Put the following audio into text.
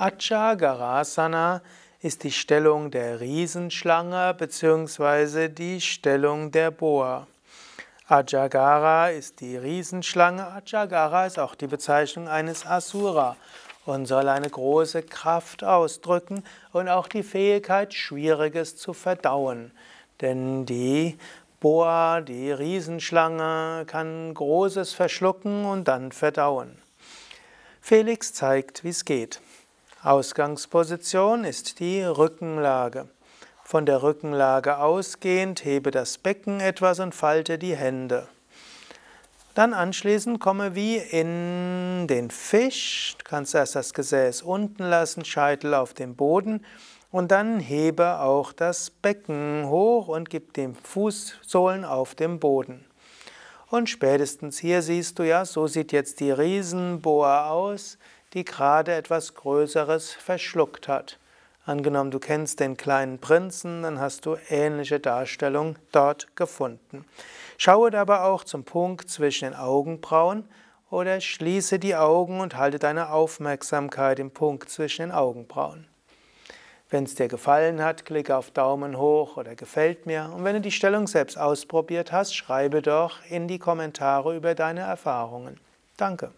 Achagarasana ist die Stellung der Riesenschlange bzw. die Stellung der Boa. Ajagara ist die Riesenschlange. Ajagara ist auch die Bezeichnung eines Asura und soll eine große Kraft ausdrücken und auch die Fähigkeit, Schwieriges zu verdauen. Denn die Boa, die Riesenschlange, kann Großes verschlucken und dann verdauen. Felix zeigt, wie es geht. Ausgangsposition ist die Rückenlage. Von der Rückenlage ausgehend hebe das Becken etwas und falte die Hände. Dann anschließend komme wie in den Fisch. Du kannst erst das Gesäß unten lassen, Scheitel auf dem Boden und dann hebe auch das Becken hoch und gib dem Fußsohlen auf dem Boden. Und spätestens hier siehst du ja, so sieht jetzt die Riesenboa aus die gerade etwas Größeres verschluckt hat. Angenommen, du kennst den kleinen Prinzen, dann hast du ähnliche Darstellung dort gefunden. Schaue dabei auch zum Punkt zwischen den Augenbrauen oder schließe die Augen und halte deine Aufmerksamkeit im Punkt zwischen den Augenbrauen. Wenn es dir gefallen hat, klicke auf Daumen hoch oder gefällt mir. Und wenn du die Stellung selbst ausprobiert hast, schreibe doch in die Kommentare über deine Erfahrungen. Danke.